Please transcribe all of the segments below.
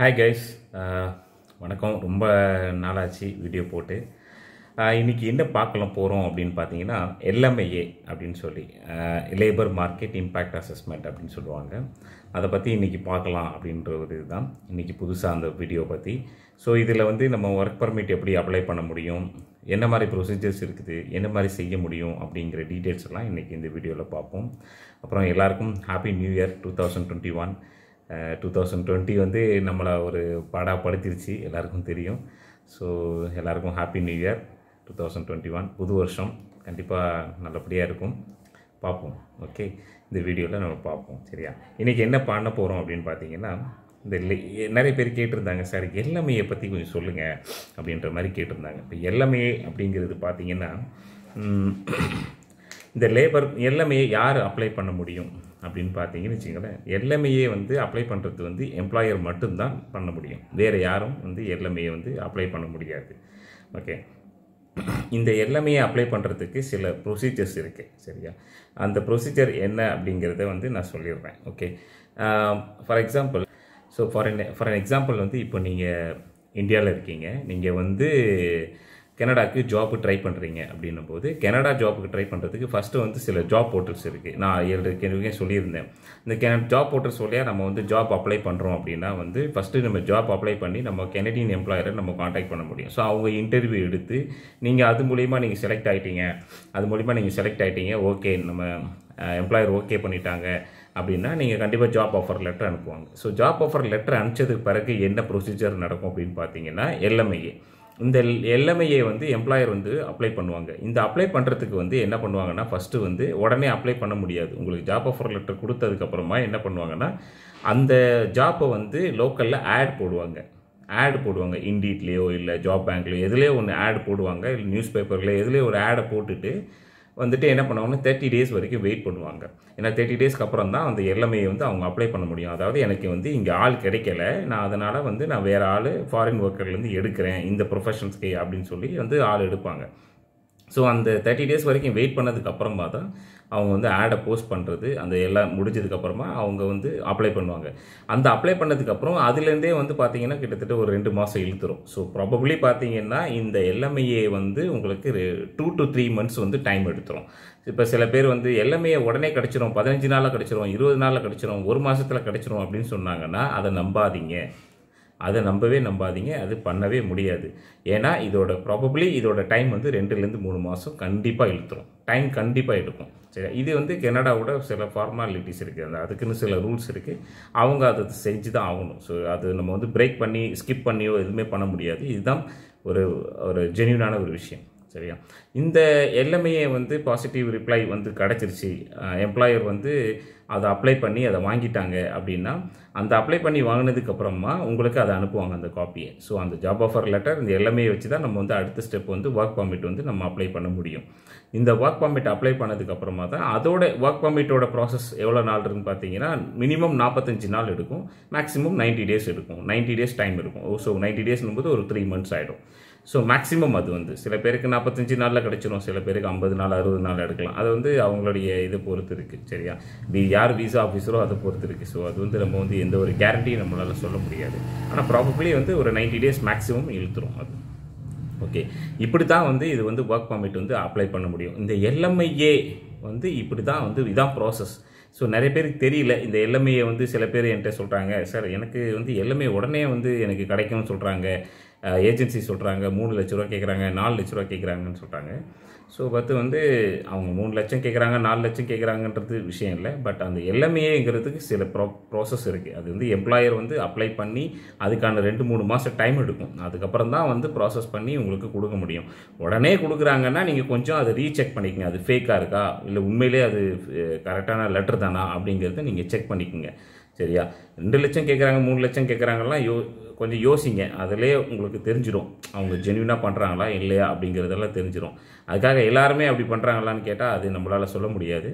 hi guys வணக்கம் ரொம்ப நாளாச்சு வீடியோ போட்டு இன்றைக்கி என்ன பார்க்கலாம் போகிறோம் அப்படின்னு பார்த்தீங்கன்னா எல்எம்ஐஏ அப்படின்னு சொல்லி லேபர் மார்க்கெட் இம்பேக்ட் அசஸ்மெண்ட் அப்படின்னு சொல்லுவாங்க அதை பற்றி இன்றைக்கி பார்க்கலாம் அப்படின்ற ஒரு இதுதான் இன்றைக்கி புதுசாக அந்த வீடியோ பற்றி ஸோ இதில் வந்து நம்ம ஒர்க் பர்மிட் எப்படி அப்ளை பண்ண முடியும் என்ன மாதிரி ப்ரொசீஜர்ஸ் இருக்குது என்ன மாதிரி செய்ய முடியும் அப்படிங்கிற டீட்டெயில்ஸ் எல்லாம் இன்றைக்கி இந்த வீடியோவில் பார்ப்போம் அப்புறம் எல்லாருக்கும் happy new year two thousand twenty one two thousand twenty வந்து நம்மளை ஒரு பாடாக படுத்திருச்சு எல்லாருக்கும் தெரியும் ஸோ எல்லாருக்கும் happy new year two thousand twenty one புது வருஷம் கண்டிப்பாக நல்லபடியாக இருக்கும் பார்ப்போம் ஓகே இந்த வீடியோவில் நம்ம பார்ப்போம் சரியா இன்றைக்கி என்ன பண்ண போகிறோம் அப்படின்னு பார்த்தீங்கன்னா இந்த நிறைய பேர் கேட்டிருந்தாங்க சார் எல்லாமையை பற்றி கொஞ்சம் சொல்லுங்கள் அப்படின்ற மாதிரி கேட்டிருந்தாங்க இப்போ எல்லாமே அப்படிங்கிறது பார்த்திங்கன்னா இந்த லேபர் எல்லாமே யார் அப்ளை பண்ண முடியும் அப்படின்னு பார்த்தீங்கன்னு வச்சுக்கோங்களேன் எல்எம்ஏயை வந்து அப்ளை பண்ணுறது வந்து எம்ப்ளாயர் மட்டும்தான் பண்ண முடியும் வேறு யாரும் வந்து எல்எம்ஏயை வந்து அப்ளை பண்ண முடியாது ஓகே இந்த எல்எம்ஏயை அப்ளை பண்ணுறதுக்கு சில ப்ரொசீஜர்ஸ் இருக்குது சரியா அந்த ப்ரொசீஜர் என்ன அப்படிங்கிறத வந்து நான் சொல்லிடுறேன் okay for example so for for example வந்து இப்போ நீங்கள் இந்தியாவில் இருக்கீங்க நீங்கள் வந்து கனடாக்கு ஜாப்பு ட்ரை பண்ணுறீங்க அப்படின்னும் போது கனடா ஜாப்புக்கு ட்ரை பண்ணுறதுக்கு ஃபஸ்ட்டு வந்து சில ஜாப் போர்ட்டல்ஸ் இருக்குது நான் ஏற்கனவே சொல்லியிருந்தேன் இந்த கென ஜாப் போர்ட்டல்ஸ் வழியாக நம்ம வந்து ஜாப் அப்ளை பண்ணுறோம் அப்படின்னா வந்து ஃபஸ்ட்டு நம்ம ஜாப் அப்ளை பண்ணி நம்ம கெனடியன் எம்ப்ளாயரை நம்ம காண்டாக்ட் பண்ண முடியும் ஸோ அவங்க இன்டர்வியூ எடுத்து நீங்கள் அது மூலிமா நீங்கள் செலக்ட் ஆகிட்டீங்க அது மூலிமா நீங்கள் செலக்ட் ஆகிட்டீங்க ஓகே நம்ம எம்ப்ளாயர் ஓகே பண்ணிட்டாங்க அப்படின்னா நீங்கள் கண்டிப்பாக ஜாப் ஆஃபர் லெட்டர் அனுப்புவாங்க ஸோ ஜாப் ஆஃபர் லெட்டர் அனுப்பிச்சதுக்கு பிறகு என்ன ப்ரொசீஜர் நடக்கும் அப்படின்னு பார்த்தீங்கன்னா எல்எம்ஐஏ இந்த எல்எம்ஐயை வந்து எம்ப்ளாயர் வந்து அப்ளை பண்ணுவாங்க இந்த அப்ளை பண்ணுறதுக்கு வந்து என்ன பண்ணுவாங்கன்னா ஃபஸ்ட்டு வந்து உடனே அப்ளை பண்ண முடியாது உங்களுக்கு ஜாப் ஆஃபர் லெட்டர் கொடுத்ததுக்கப்புறமா என்ன பண்ணுவாங்கன்னா அந்த ஜாப்பை வந்து லோக்கலில் ஆட் போடுவாங்க ஆட் போடுவாங்க இண்டீட்லேயோ இல்லை ஜாப் பேங்க்லேயோ எதுலேயோ ஒன்று ஆட் போடுவாங்க இல்லை நியூஸ் பேப்பர்லேயோ எதுலேயோ ஒரு ஆடை போட்டுட்டு வந்துட்டு என்ன பண்ணுவாங்க தேர்ட்டி டேஸ் வரைக்கும் வெயிட் பண்ணுவாங்க ஏன்னா தேர்ட்டி டேஸ்க்கு அப்புறம் தான் அந்த எல்லாமே வந்து அவங்க அப்ளை பண்ண முடியும் அதாவது எனக்கு வந்து இங்கே ஆள் கிடைக்கல நான் அதனால் வந்து நான் வேறு ஆள் ஃபாரின் ஒர்க்கர்லேருந்து எடுக்கிறேன் இந்த ப்ரொஃபஷன்ஸ்க்கு அப்படின்னு சொல்லி வந்து ஆள் எடுப்பாங்க ஸோ அந்த தேர்ட்டி டேஸ் வரைக்கும் வெயிட் பண்ணதுக்கப்புறமா தான் அவங்க வந்து ஆடை போஸ்ட் பண்ணுறது அந்த எல்லாம் முடிஞ்சதுக்கப்புறமா அவங்க வந்து அப்ளை பண்ணுவாங்க அந்த அப்ளை பண்ணதுக்கப்புறம் அதுலேருந்தே வந்து பார்த்திங்கன்னா கிட்டத்தட்ட ஒரு ரெண்டு மாதம் இழுத்துரும் ஸோ ப்ராபப்ளி பார்த்திங்கன்னா இந்த எல்எம்ஐஏ வந்து உங்களுக்கு டூ டு த்ரீ மந்த்ஸ் வந்து டைம் எடுத்துரும் இப்போ சில பேர் வந்து எல்எம்ஏ உடனே கிடச்சிரும் பதினஞ்சு நாளில் கிடச்சிரும் இருபது நாளில் கிடச்சிரும் ஒரு மாதத்தில் கிடச்சிரும் அப்படின்னு சொன்னாங்கன்னா அதை நம்பாதீங்க அதை நம்பவே நம்பாதீங்க அது பண்ணவே முடியாது ஏன்னா இதோட ப்ராபப்ளி இதோட டைம் வந்து ரெண்டுலேருந்து மூணு மாதம் கண்டிப்பாக இழுத்துரும் டைம் கண்டிப்பாக எடுக்கும் சரி இது வந்து கனடாவோட சில ஃபார்மாலிட்டிஸ் இருக்குது அந்த அதுக்குன்னு சில ரூல்ஸ் இருக்குது அவங்க அதை செஞ்சு தான் ஆகணும் ஸோ அது நம்ம வந்து பிரேக் பண்ணி ஸ்கிப் பண்ணியோ எதுவுமே பண்ண முடியாது இதுதான் ஒரு ஒரு ஜென்யூனான ஒரு விஷயம் சரியா இந்த எல்லாமே வந்து பாசிட்டிவ் ரிப்ளை வந்து கிடச்சிருச்சு எம்ப்ளாயர் வந்து அதை அப்ளை பண்ணி அதை வாங்கிட்டாங்க அப்படின்னா அந்த அப்ளை பண்ணி வாங்கினதுக்கப்புறமா உங்களுக்கு அதை அனுப்புவாங்க அந்த காப்பியை ஸோ அந்த ஜாப் ஆஃபர் லெட்டர் இந்த எல்லாமே வச்சு தான் நம்ம வந்து அடுத்த ஸ்டெப் வந்து ஒர்க் பர்மிட் வந்து நம்ம அப்ளை பண்ண முடியும் இந்த ஒர்க் பர்மிட் அப்ளை பண்ணதுக்கப்புறமா தான் அதோட ஒர்க் பர்மிட்டோட ப்ராசஸ் எவ்வளோ நாள் இருக்குன்னு பார்த்தீங்கன்னா மினிமம் நாற்பத்தஞ்சு நாள் எடுக்கும் மேக்ஸிமம் நைன்ட்டி டேஸ் எடுக்கும் நைன்ட்டி டேஸ் டைம் இருக்கும் ஸோ நைன்ட்டி டேஸ்னும் போது ஒரு த்ரீ மந்த்ஸ் ஆகிடும் ஸோ மேக்ஸிமம் அது வந்து சில பேருக்கு நாற்பத்தஞ்சு நாளில் கிடச்சிரும் சில பேருக்கு ஐம்பது நாள் அறுபது நாள் எடுக்கலாம் அது வந்து அவங்களுடைய இதை பொறுத்து இருக்குது சரியா வி யார் விசா ஆஃபீஸரோ அதை பொறுத்து இருக்குது ஸோ அது வந்து நம்ம வந்து எந்த ஒரு கேரண்டியும் நம்மளால் சொல்ல முடியாது ஆனால் ப்ராபப்ளி வந்து ஒரு நைன்டி டேஸ் மேக்ஸிமம் இழுத்துரும் அது ஓகே இப்படி தான் வந்து இது வந்து ஒர்க் பர்மிட் வந்து அப்ளை பண்ண முடியும் இந்த எல்எம்ஐஏ வந்து இப்படி தான் வந்து இதான் ப்ராசஸ் ஸோ நிறைய பேருக்கு தெரியல இந்த எல்லமையை வந்து சில பேர் என்கிட்ட சொல்கிறாங்க சார் எனக்கு வந்து எல்லமே உடனே வந்து எனக்கு கிடைக்கும்னு சொல்கிறாங்க ஏஜென்சி சொல்கிறாங்க மூணு லட்ச ரூபா கேட்குறாங்க நாலு லட்ச ரூபா கேட்குறாங்கன்னு சொல்கிறாங்க ஸோ பத்து வந்து அவங்க மூணு லட்சம் கேட்குறாங்க நாலு லட்சம் கேட்குறாங்கன்றது விஷயம் இல்லை பட் அந்த எல்எம்ஏங்கிறதுக்கு சில ப்ரோ ப்ராசஸ் இருக்குது அது வந்து எம்ப்ளாயர் வந்து அப்ளை பண்ணி அதுக்கான ரெண்டு மூணு மாதம் டைம் எடுக்கும் அதுக்கப்புறம் தான் வந்து ப்ராசஸ் பண்ணி உங்களுக்கு கொடுக்க முடியும் உடனே கொடுக்குறாங்கன்னா நீங்கள் கொஞ்சம் அதை ரீசெக் பண்ணிக்கங்க அது ஃபேக்காக இருக்கா இல்லை உண்மையிலே அது கரெக்டான லெட்டர் தானா அப்படிங்கிறத நீங்கள் செக் பண்ணிக்கோங்க சரியா ரெண்டு லட்சம் கேட்குறாங்க மூணு லட்சம் கேட்குறாங்கலாம் யோ கொஞ்சம் யோசிங்க அதிலே உங்களுக்கு தெரிஞ்சிடும் அவங்க ஜென்வினாக பண்ணுறாங்களா இல்லையா அப்படிங்கிறதெல்லாம் தெரிஞ்சிடும் அதுக்காக எல்லாருமே அப்படி பண்ணுறாங்களான்னு கேட்டால் அது நம்மளால் சொல்ல முடியாது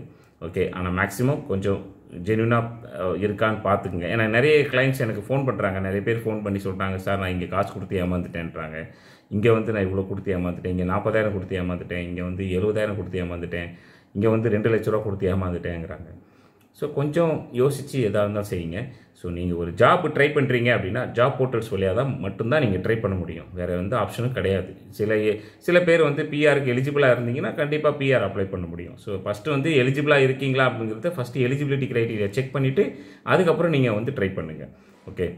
ஓகே ஆனால் மேக்ஸிமம் கொஞ்சம் ஜென்வினாக இருக்கான்னு பார்த்துக்குங்க ஏன்னா நிறைய கிளைண்ட்ஸ் எனக்கு ஃபோன் பண்ணுறாங்க நிறைய பேர் ஃபோன் பண்ணி சொல்கிறாங்க சார் நான் இங்கே காசு கொடுத்து ஏமாந்துட்டேன்றாங்க இங்கே வந்து நான் இவ்வளோ கொடுத்து ஏமாந்துட்டேன் இங்கே நாற்பதாயிரம் கொடுத்து ஏமாந்துட்டேன் இங்கே வந்து எழுபதாயிரம் கொடுத்து ஏமாந்துட்டேன் இங்கே வந்து ரெண்டு லட்ச ரூபா கொடுத்து ஏமாந்துட்டேங்கிறாங்க ஸோ கொஞ்சம் யோசித்து எதாக இருந்தால் செய்யுங்க ஸோ நீங்கள் ஒரு ஜாப் ட்ரை பண்ணுறீங்க அப்படின்னா ஜாப் போர்ட்டல்ஸ் வழியாக தான் மட்டும்தான் நீங்கள் ட்ரை பண்ண முடியும் வேறு வந்து ஆப்ஷனும் கிடையாது சில சில பேர் வந்து பிஆருக்கு எலிஜிபிளாக இருந்தீங்கன்னா கண்டிப்பாக பிஆர் அப்ளை பண்ண முடியும் ஸோ ஃபஸ்ட்டு வந்து எலிஜிபிளாக இருக்கீங்களா அப்படிங்கிறத ஃபஸ்ட்டு எலிஜிபிலிட்டி க்ரைட்டீரியா செக் பண்ணிவிட்டு அதுக்கப்புறம் நீங்கள் வந்து ட்ரை பண்ணுங்கள் ஓகே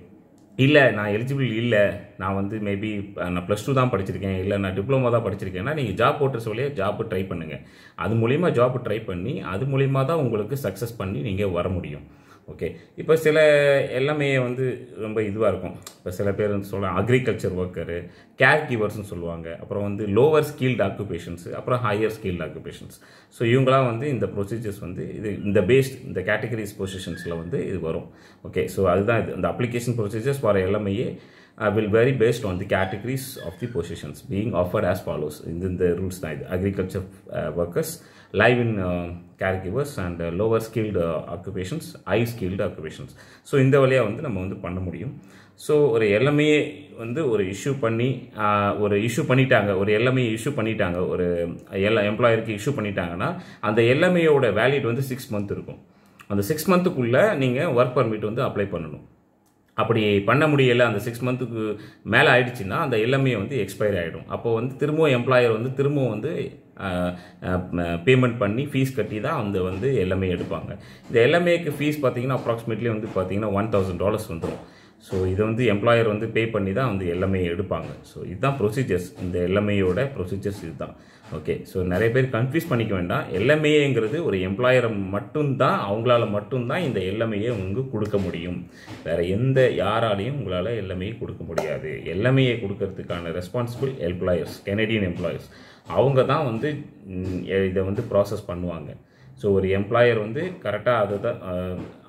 இல்லை நான் எலிஜிபிள் இல்லை நான் வந்து மேபி நான் ப்ளஸ் டூ தான் படிச்சிருக்கேன் இல்லை நான் டிப்ளமோ தான் படிச்சிருக்கேன்னா நீங்கள் ஜாப் போட்டுற வழியாக ஜாப் ட்ரை பண்ணுங்கள் அது மூலிமா ஜாப் ட்ரை பண்ணி அது மூலிமா தான் உங்களுக்கு சக்ஸஸ் பண்ணி நீங்கள் வர முடியும் ஓகே இப்போ சில எல்லாமே வந்து ரொம்ப இதுவாக இருக்கும் இப்போ சில பேர் வந்து சொல்லலாம் அக்ரிகல்ச்சர் ஒர்க்கரு கேர் கீவர்ஸ்னு சொல்லுவாங்க அப்புறம் வந்து லோவர் ஸ்கில்டு ஆக்குபேஷன்ஸு அப்புறம் ஹையர் ஸ்கில்டு ஆக்குபேஷன்ஸ் ஸோ இவங்களாம் வந்து இந்த ப்ரொசீஜர்ஸ் வந்து இது இந்த பேஸ்ட் இந்த கேட்டகரிஸ் பொசிஷன்ஸில் வந்து இது வரும் ஓகே ஸோ அதுதான் இது இந்த அப்ளிகேஷன் ப்ரொசீஜர்ஸ் வர எல்லாமே uh, will vary based on the categories of the positions being offered as follows in the rules agriculture uh, workers live in uh, caregivers and uh, lower skilled uh, occupations high skilled occupations so so இந்த வழியாக வந்து நம்ம வந்து பண்ண முடியும் so ஒரு எல்லாமே வந்து ஒரு இஷ்யூ பண்ணி ஒரு இஷ்யூ பண்ணிட்டாங்க ஒரு எல்லாமே இஷ்யூ பண்ணிட்டாங்க ஒரு எல்லா எம்ப்ளாயருக்கு இஷ்யூ பண்ணிட்டாங்கன்னா அந்த எல்லாமையோட வேலிட் வந்து சிக்ஸ் மந்த் இருக்கும் அந்த சிக்ஸ் மந்த்துக்குள்ளே நீங்கள் ஒர்க் பர்மிட் வந்து அப்ளை பண்ணணும் அப்படி பண்ண முடியலை அந்த சிக்ஸ் மந்த்துக்கு மேலே ஆயிடுச்சுன்னா அந்த எல்லாமே வந்து எக்ஸ்பயர் ஆகிடும் அப்போது வந்து திரும்பவும் எம்ப்ளாயர் வந்து திரும்பவும் வந்து பேமெண்ட் பண்ணி ஃபீஸ் கட்டி தான் அந்த வந்து எல்லாமே எடுப்பாங்க இந்த எல்லாமேக்கு ஃபீஸ் பார்த்திங்கன்னா அப்ராக்சிமேட்லி வந்து பார்த்திங்கன்னா ஒன் தௌசண்ட் டாலர்ஸ் வந்துடும் ஸோ இதை வந்து எம்ப்ளாயர் வந்து பே பண்ணி தான் வந்து எல்லாமே எடுப்பாங்க ஸோ இதுதான் ப்ரொசீஜர்ஸ் இந்த எல்லாமையோட ப்ரொசீஜர்ஸ் இதுதான் ஓகே ஸோ நிறைய பேர் கன்ஃபியூஸ் பண்ணிக்க வேண்டாம் எல்லாமேங்கிறது ஒரு எம்ப்ளாயரை மட்டும்தான் அவங்களால மட்டும்தான் இந்த எல்லாமையை உங்களுக்கு கொடுக்க முடியும் வேறு எந்த யாராலையும் உங்களால் எல்லாமே கொடுக்க முடியாது எல்லாமையை கொடுக்கறதுக்கான ரெஸ்பான்சிபிள் எம்ப்ளாயர்ஸ் கெனடியன் எம்ப்ளாயர்ஸ் அவங்க தான் வந்து இதை வந்து ப்ராசஸ் பண்ணுவாங்க ஸோ ஒரு எம்ப்ளாயர் வந்து கரெக்டாக அதை தான்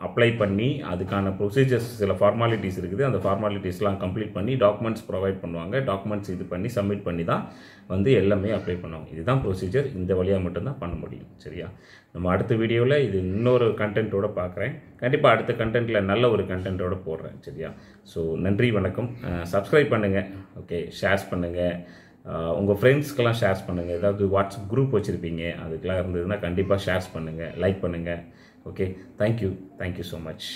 அப்ளை பண்ணி அதுக்கான ப்ரொசீஜர்ஸ் சில ஃபார்மாலிட்டிஸ் இருக்குது அந்த ஃபார்மாலிட்டிஸ்லாம் கம்ப்ளீட் பண்ணி டாக்குமெண்ட்ஸ் ப்ரொவைட் பண்ணுவாங்க டாக்குமெண்ட்ஸ் இது பண்ணி சப்மிட் பண்ணி தான் வந்து எல்லாமே அப்ளை பண்ணுவாங்க இதுதான் ப்ரொசீஜர் இந்த வழியாக மட்டும்தான் பண்ண முடியும் சரியா நம்ம அடுத்த வீடியோவில் இது இன்னொரு கண்டென்ட்டோட பார்க்குறேன் கண்டிப்பாக அடுத்த கண்டென்ட்டில் நல்ல ஒரு கண்டென்ட்டோட போடுறேன் சரியா ஸோ நன்றி வணக்கம் சப்ஸ்கிரைப் பண்ணுங்கள் ஓகே ஷேர்ஸ் பண்ணுங்கள் உங்கள் ஃப்ரெண்ட்ஸ்க்கெல்லாம் ஷேர்ஸ் பண்ணுங்கள் ஏதாவது வாட்ஸ்அப் குரூப் வச்சுருப்பீங்க அதுக்கெலாம் இருந்ததுன்னா கண்டிப்பாக ஷேர்ஸ் பண்ணுங்கள் லைக் பண்ணுங்கள் okay thank you thank you so much